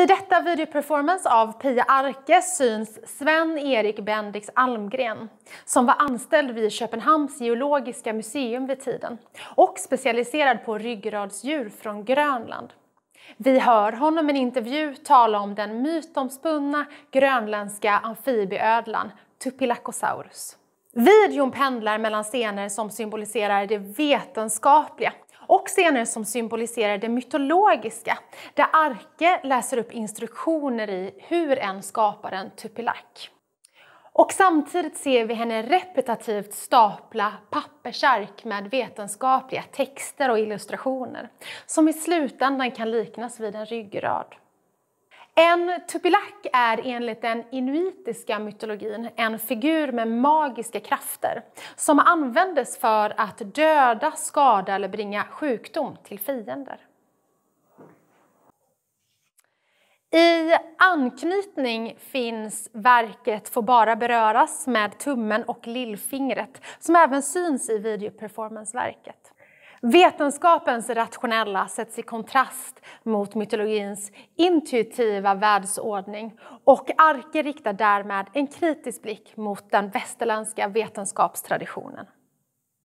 I detta videoperformance av Pia Arke syns Sven-Erik Bendix Almgren som var anställd vid Köpenhamns geologiska museum vid tiden och specialiserad på ryggradsdjur från Grönland. Vi hör honom i en intervju tala om den mytomspunna grönländska amfibieödlan Tupilacosaurus. Videon pendlar mellan scener som symboliserar det vetenskapliga och scener som symboliserar det mytologiska där Arke läser upp instruktioner i hur en skapar en tupilak. Och samtidigt ser vi henne repetitivt stapla pappersark med vetenskapliga texter och illustrationer som i slutändan kan liknas vid en ryggrad. En tupilak är enligt den inuitiska mytologin en figur med magiska krafter som användes för att döda, skada eller bringa sjukdom till fiender. I anknytning finns verket Får bara beröras med tummen och lillfingret som även syns i videoperformanceverket. Vetenskapens rationella sätts i kontrast mot mytologins intuitiva världsordning och Arke riktar därmed en kritisk blick mot den västerländska vetenskapstraditionen.